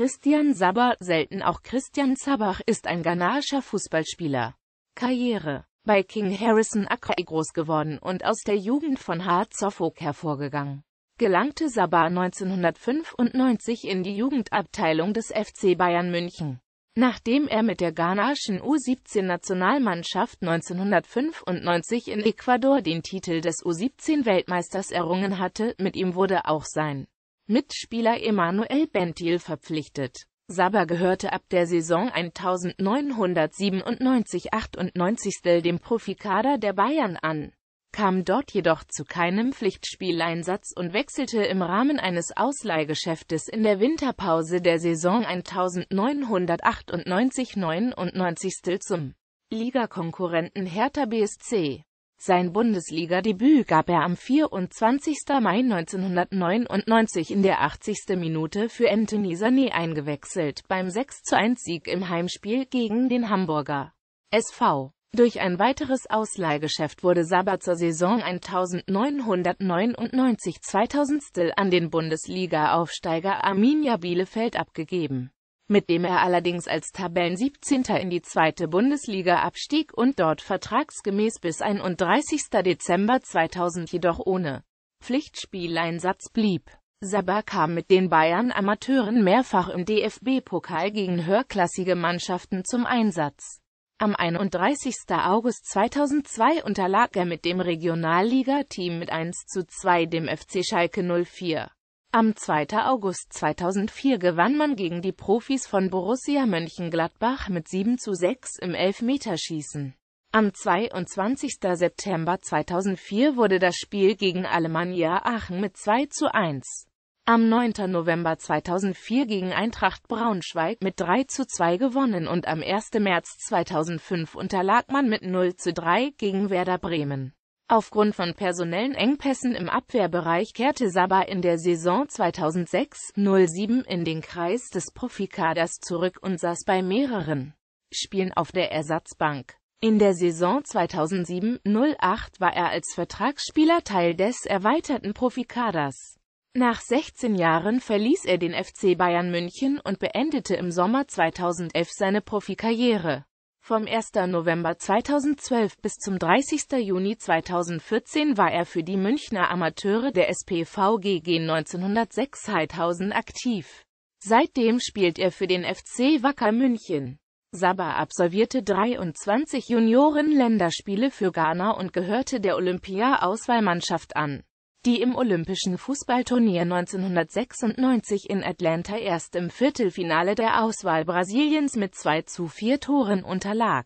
Christian Sabah, selten auch Christian Sabach, ist ein ghanaischer Fußballspieler. Karriere bei King Harrison Accra groß geworden und aus der Jugend von Hart of hervorgegangen. Gelangte Sabah 1995 in die Jugendabteilung des FC Bayern München. Nachdem er mit der ghanaischen U-17-Nationalmannschaft 1995 in Ecuador den Titel des U-17-Weltmeisters errungen hatte, mit ihm wurde auch sein Mitspieler Emanuel Bentil verpflichtet. Saba gehörte ab der Saison 1997-98 dem Profikader der Bayern an, kam dort jedoch zu keinem Pflichtspieleinsatz und wechselte im Rahmen eines Ausleihgeschäftes in der Winterpause der Saison 1998-99 zum Ligakonkurrenten Hertha BSC. Sein Bundesligadebüt gab er am 24. Mai 1999 in der 80. Minute für Anthony Sané eingewechselt, beim 6 1 sieg im Heimspiel gegen den Hamburger SV. Durch ein weiteres Ausleihgeschäft wurde Sabah zur Saison 1999-2000 an den Bundesliga-Aufsteiger Arminia Bielefeld abgegeben mit dem er allerdings als Tabellen 17. in die zweite Bundesliga abstieg und dort vertragsgemäß bis 31. Dezember 2000 jedoch ohne Pflichtspieleinsatz blieb. Sabah kam mit den Bayern Amateuren mehrfach im DFB-Pokal gegen höherklassige Mannschaften zum Einsatz. Am 31. August 2002 unterlag er mit dem Regionalliga-Team mit 1 zu 2 dem FC Schalke 04. Am 2. August 2004 gewann man gegen die Profis von Borussia Mönchengladbach mit 7 zu 6 im Elfmeterschießen. Am 22. September 2004 wurde das Spiel gegen Alemannia Aachen mit 2 zu 1. Am 9. November 2004 gegen Eintracht Braunschweig mit 3 zu 2 gewonnen und am 1. März 2005 unterlag man mit 0 zu 3 gegen Werder Bremen. Aufgrund von personellen Engpässen im Abwehrbereich kehrte Sabber in der Saison 2006-07 in den Kreis des Profikaders zurück und saß bei mehreren Spielen auf der Ersatzbank. In der Saison 2007-08 war er als Vertragsspieler Teil des erweiterten Profikaders. Nach 16 Jahren verließ er den FC Bayern München und beendete im Sommer 2011 seine Profikarriere. Vom 1. November 2012 bis zum 30. Juni 2014 war er für die Münchner Amateure der SPV GG 1906 Heidhausen aktiv. Seitdem spielt er für den FC Wacker München. Saba absolvierte 23 Junioren-Länderspiele für Ghana und gehörte der Olympia-Auswahlmannschaft an die im Olympischen Fußballturnier 1996 in Atlanta erst im Viertelfinale der Auswahl Brasiliens mit 2 zu 4 Toren unterlag.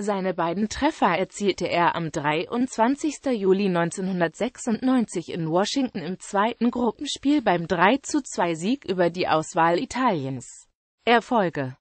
Seine beiden Treffer erzielte er am 23. Juli 1996 in Washington im zweiten Gruppenspiel beim 3 zu 2 sieg über die Auswahl Italiens. Erfolge